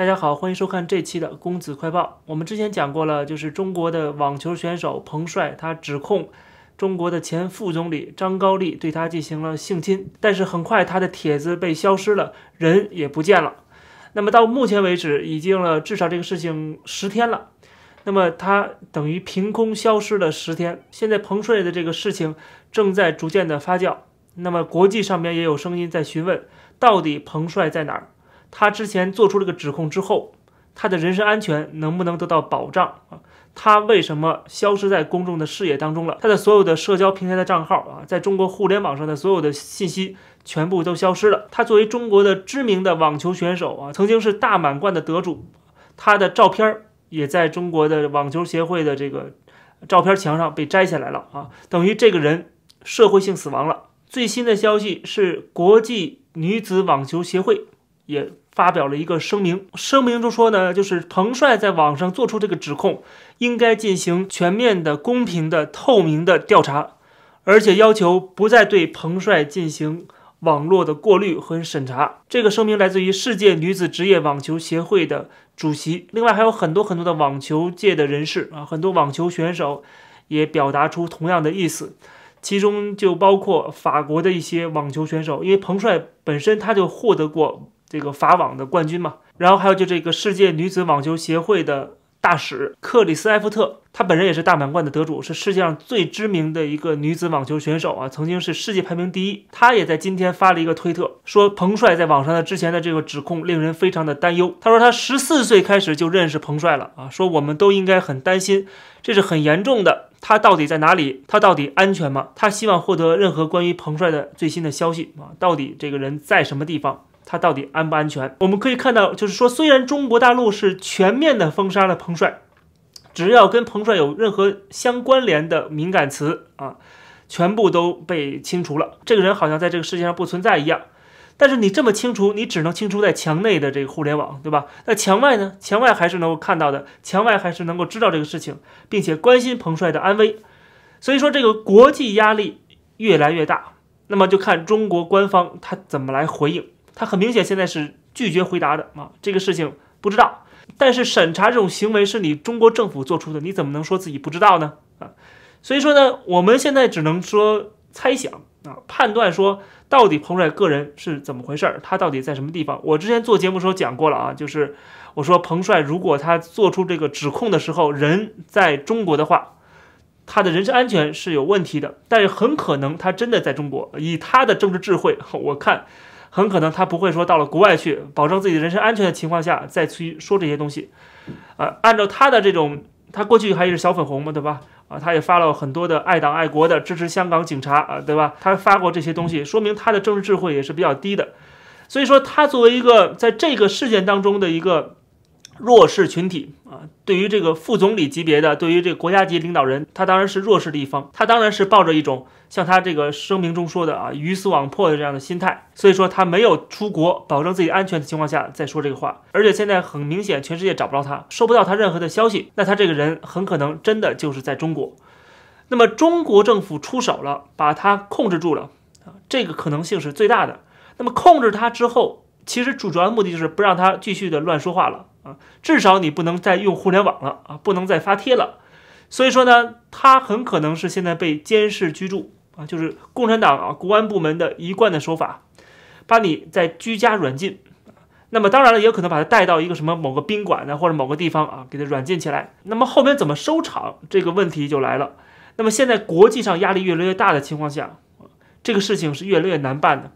大家好，欢迎收看这期的《公子快报》。我们之前讲过了，就是中国的网球选手彭帅，他指控中国的前副总理张高丽对他进行了性侵，但是很快他的帖子被消失了，人也不见了。那么到目前为止，已经了至少这个事情十天了，那么他等于凭空消失了十天。现在彭帅的这个事情正在逐渐的发酵，那么国际上面也有声音在询问，到底彭帅在哪儿？他之前做出这个指控之后，他的人身安全能不能得到保障啊？他为什么消失在公众的视野当中了？他的所有的社交平台的账号啊，在中国互联网上的所有的信息全部都消失了。他作为中国的知名的网球选手啊，曾经是大满贯的得主，他的照片也在中国的网球协会的这个照片墙上被摘下来了啊，等于这个人社会性死亡了。最新的消息是，国际女子网球协会也。发表了一个声明，声明中说呢，就是彭帅在网上做出这个指控，应该进行全面的、公平的、透明的调查，而且要求不再对彭帅进行网络的过滤和审查。这个声明来自于世界女子职业网球协会的主席，另外还有很多很多的网球界的人士啊，很多网球选手也表达出同样的意思，其中就包括法国的一些网球选手，因为彭帅本身他就获得过。这个法网的冠军嘛，然后还有就这个世界女子网球协会的大使克里斯埃夫特，他本人也是大满贯的得主，是世界上最知名的一个女子网球选手啊，曾经是世界排名第一。他也在今天发了一个推特，说彭帅在网上的之前的这个指控令人非常的担忧。他说他十四岁开始就认识彭帅了啊，说我们都应该很担心，这是很严重的。他到底在哪里？他到底安全吗？他希望获得任何关于彭帅的最新的消息啊，到底这个人在什么地方？他到底安不安全？我们可以看到，就是说，虽然中国大陆是全面的封杀了彭帅，只要跟彭帅有任何相关联的敏感词啊，全部都被清除了，这个人好像在这个世界上不存在一样。但是你这么清除，你只能清除在墙内的这个互联网，对吧？那墙外呢？墙外还是能够看到的，墙外还是能够知道这个事情，并且关心彭帅的安危。所以说，这个国际压力越来越大，那么就看中国官方他怎么来回应。他很明显现在是拒绝回答的啊，这个事情不知道。但是审查这种行为是你中国政府做出的，你怎么能说自己不知道呢？啊，所以说呢，我们现在只能说猜想啊，判断说到底彭帅个人是怎么回事儿，他到底在什么地方？我之前做节目的时候讲过了啊，就是我说彭帅如果他做出这个指控的时候人在中国的话，他的人身安全是有问题的。但是很可能他真的在中国，以他的政治智慧，我看。很可能他不会说到了国外去保证自己的人身安全的情况下再去说这些东西，啊，按照他的这种，他过去还是小粉红嘛，对吧？啊，他也发了很多的爱党爱国的、支持香港警察啊，对吧？他发过这些东西，说明他的政治智慧也是比较低的。所以说，他作为一个在这个事件当中的一个弱势群体啊，对于这个副总理级别的，对于这个国家级领导人，他当然是弱势的一方，他当然是抱着一种。像他这个声明中说的啊，鱼死网破的这样的心态，所以说他没有出国保证自己安全的情况下再说这个话，而且现在很明显全世界找不着他，收不到他任何的消息，那他这个人很可能真的就是在中国。那么中国政府出手了，把他控制住了啊，这个可能性是最大的。那么控制他之后，其实主要目的就是不让他继续的乱说话了啊，至少你不能再用互联网了啊，不能再发帖了。所以说呢，他很可能是现在被监视居住。就是共产党啊，国安部门的一贯的手法，把你在居家软禁，那么当然了，也有可能把他带到一个什么某个宾馆呢，或者某个地方啊，给他软禁起来。那么后面怎么收场，这个问题就来了。那么现在国际上压力越来越大的情况下，这个事情是越来越难办的。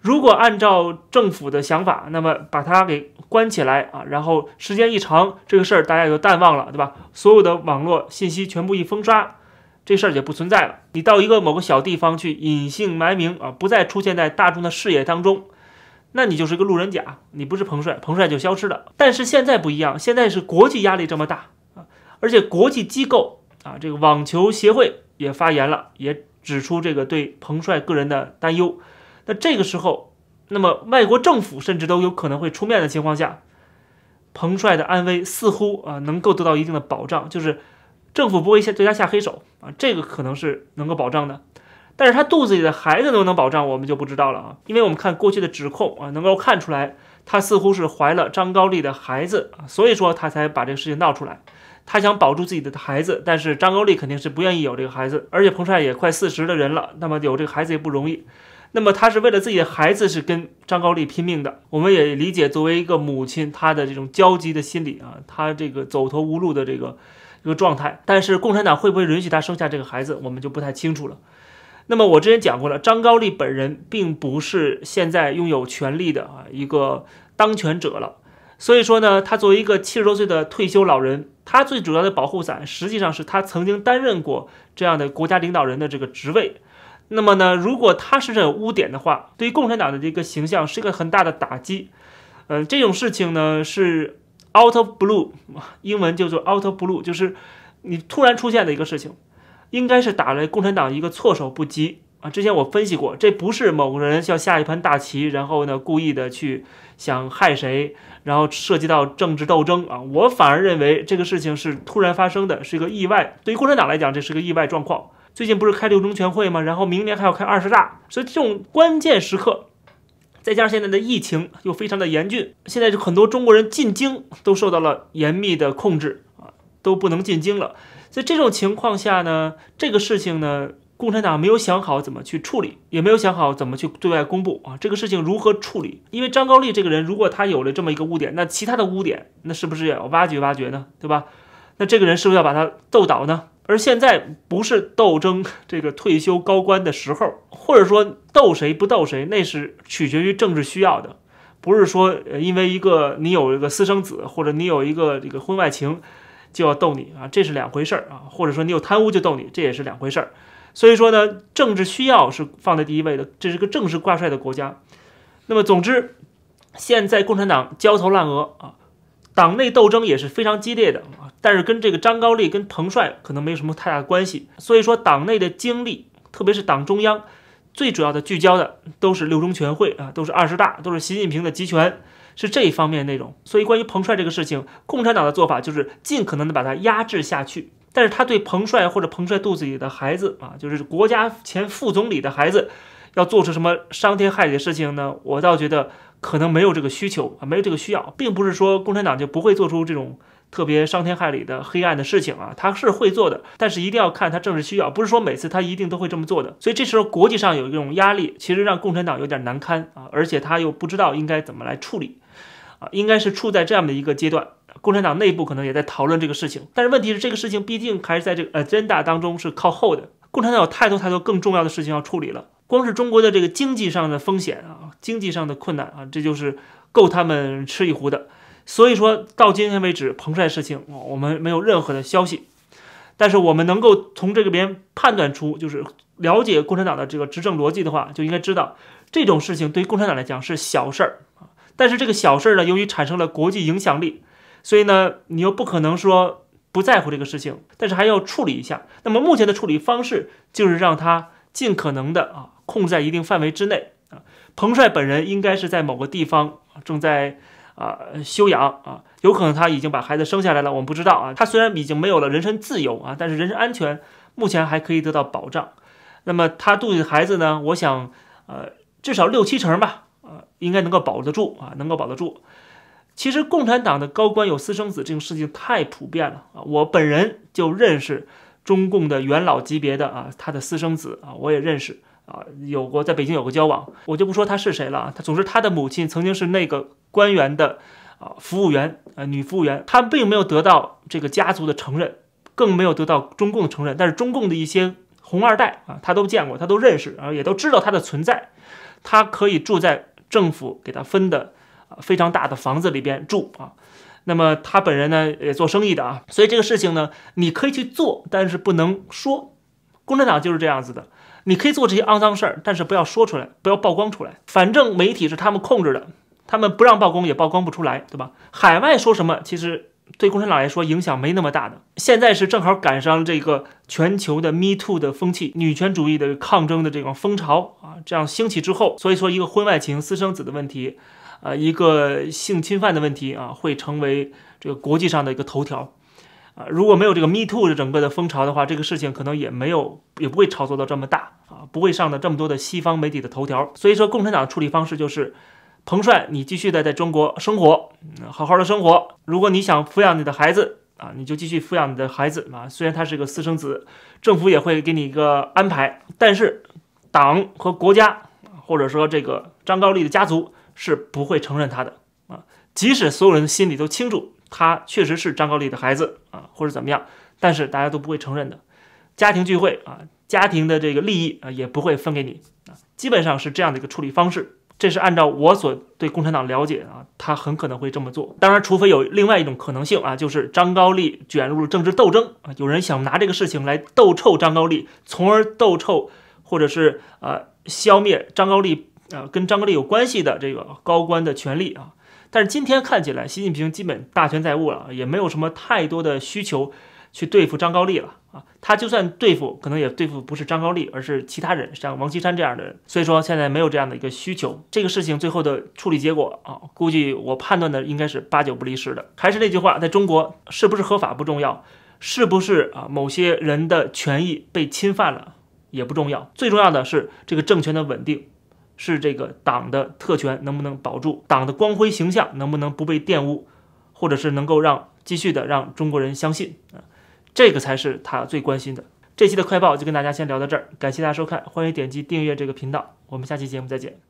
如果按照政府的想法，那么把他给关起来啊，然后时间一长，这个事儿大家就淡忘了，对吧？所有的网络信息全部一封杀。这事儿就不存在了。你到一个某个小地方去隐姓埋名啊，不再出现在大众的视野当中，那你就是个路人甲，你不是彭帅，彭帅就消失了。但是现在不一样，现在是国际压力这么大啊，而且国际机构啊，这个网球协会也发言了，也指出这个对彭帅个人的担忧。那这个时候，那么外国政府甚至都有可能会出面的情况下，彭帅的安危似乎啊能够得到一定的保障，就是。政府不会下对他下黑手啊，这个可能是能够保障的，但是他肚子里的孩子能不能保障，我们就不知道了啊。因为我们看过去的指控啊，能够看出来，他似乎是怀了张高丽的孩子啊，所以说他才把这个事情闹出来，他想保住自己的孩子，但是张高丽肯定是不愿意有这个孩子，而且彭帅也快四十的人了，那么有这个孩子也不容易，那么他是为了自己的孩子是跟张高丽拼命的，我们也理解作为一个母亲她的这种焦急的心理啊，她这个走投无路的这个。一个状态，但是共产党会不会允许他生下这个孩子，我们就不太清楚了。那么我之前讲过了，张高丽本人并不是现在拥有权力的啊一个当权者了，所以说呢，他作为一个七十多岁的退休老人，他最主要的保护伞实际上是他曾经担任过这样的国家领导人的这个职位。那么呢，如果他是有污点的话，对于共产党的这个形象是一个很大的打击。嗯，这种事情呢是。Out of blue，英文叫做 out of blue，就是你突然出现的一个事情，应该是打了共产党一个措手不及啊。之前我分析过，这不是某个人要下一盘大棋，然后呢故意的去想害谁，然后涉及到政治斗争啊。我反而认为这个事情是突然发生的，是一个意外。对于共产党来讲，这是个意外状况。最近不是开六中全会吗？然后明年还要开二十大，所以这种关键时刻。再加上现在的疫情又非常的严峻，现在就很多中国人进京都受到了严密的控制啊，都不能进京了。所以这种情况下呢，这个事情呢，共产党没有想好怎么去处理，也没有想好怎么去对外公布啊。这个事情如何处理？因为张高丽这个人，如果他有了这么一个污点，那其他的污点那是不是也要挖掘挖掘呢？对吧？那这个人是不是要把他斗倒呢？而现在不是斗争这个退休高官的时候，或者说斗谁不斗谁，那是取决于政治需要的，不是说因为一个你有一个私生子，或者你有一个这个婚外情，就要斗你啊，这是两回事儿啊，或者说你有贪污就斗你，这也是两回事儿。所以说呢，政治需要是放在第一位的，这是个正式挂帅的国家。那么总之，现在共产党焦头烂额啊，党内斗争也是非常激烈的啊。但是跟这个张高丽跟彭帅可能没有什么太大的关系，所以说党内的精力，特别是党中央最主要的聚焦的都是六中全会啊，都是二十大，都是习近平的集权，是这一方面内容。所以关于彭帅这个事情，共产党的做法就是尽可能的把它压制下去。但是他对彭帅或者彭帅肚子里的孩子啊，就是国家前副总理的孩子，要做出什么伤天害理的事情呢？我倒觉得可能没有这个需求啊，没有这个需要，并不是说共产党就不会做出这种。特别伤天害理的黑暗的事情啊，他是会做的，但是一定要看他政治需要，不是说每次他一定都会这么做的。所以这时候国际上有一种压力，其实让共产党有点难堪啊，而且他又不知道应该怎么来处理，啊，应该是处在这样的一个阶段。共产党内部可能也在讨论这个事情，但是问题是这个事情毕竟还是在这个 agenda 当中是靠后的。共产党有太多太多更重要的事情要处理了，光是中国的这个经济上的风险啊，经济上的困难啊，这就是够他们吃一壶的。所以说到今天为止，彭帅事情我们没有任何的消息。但是我们能够从这个边判断出，就是了解共产党的这个执政逻辑的话，就应该知道这种事情对于共产党来讲是小事儿啊。但是这个小事儿呢，由于产生了国际影响力，所以呢，你又不可能说不在乎这个事情，但是还要处理一下。那么目前的处理方式就是让他尽可能的啊，控在一定范围之内啊。彭帅本人应该是在某个地方正在。啊，修养啊，有可能他已经把孩子生下来了，我们不知道啊。他虽然已经没有了人身自由啊，但是人身安全目前还可以得到保障。那么他肚里的孩子呢？我想，呃，至少六七成吧，呃，应该能够保得住啊，能够保得住。其实共产党的高官有私生子这种事情太普遍了啊，我本人就认识中共的元老级别的啊，他的私生子啊，我也认识。啊，有过在北京有过交往，我就不说他是谁了。他总之他的母亲曾经是那个官员的啊服务员，呃女服务员。他并没有得到这个家族的承认，更没有得到中共的承认。但是中共的一些红二代啊，他都见过，他都认识，啊，也都知道他的存在。他可以住在政府给他分的啊非常大的房子里边住啊。那么他本人呢也做生意的啊，所以这个事情呢你可以去做，但是不能说。共产党就是这样子的，你可以做这些肮脏事儿，但是不要说出来，不要曝光出来。反正媒体是他们控制的，他们不让曝光也曝光不出来，对吧？海外说什么，其实对共产党来说影响没那么大的。现在是正好赶上这个全球的 Me Too 的风气、女权主义的抗争的这种风潮啊，这样兴起之后，所以说一个婚外情、私生子的问题，啊，一个性侵犯的问题啊，会成为这个国际上的一个头条。啊，如果没有这个 Me Too 的整个的风潮的话，这个事情可能也没有，也不会炒作到这么大啊，不会上的这么多的西方媒体的头条。所以说，共产党的处理方式就是，彭帅，你继续的在中国生活，好好的生活。如果你想抚养你的孩子啊，你就继续抚养你的孩子啊。虽然他是个私生子，政府也会给你一个安排，但是党和国家，或者说这个张高丽的家族是不会承认他的啊。即使所有人心里都清楚。他确实是张高丽的孩子啊，或者怎么样，但是大家都不会承认的。家庭聚会啊，家庭的这个利益啊，也不会分给你啊，基本上是这样的一个处理方式。这是按照我所对共产党了解啊，他很可能会这么做。当然，除非有另外一种可能性啊，就是张高丽卷入了政治斗争啊，有人想拿这个事情来斗臭张高丽，从而斗臭或者是呃消灭张高丽啊，跟张高丽有关系的这个高官的权利啊。但是今天看起来，习近平基本大权在握了，也没有什么太多的需求去对付张高丽了啊。他就算对付，可能也对付不是张高丽，而是其他人，像王岐山这样的人。所以说现在没有这样的一个需求。这个事情最后的处理结果啊，估计我判断的应该是八九不离十的。还是那句话，在中国是不是合法不重要，是不是啊某些人的权益被侵犯了也不重要，最重要的是这个政权的稳定。是这个党的特权能不能保住，党的光辉形象能不能不被玷污，或者是能够让继续的让中国人相信啊，这个才是他最关心的。这期的快报就跟大家先聊到这儿，感谢大家收看，欢迎点击订阅这个频道，我们下期节目再见。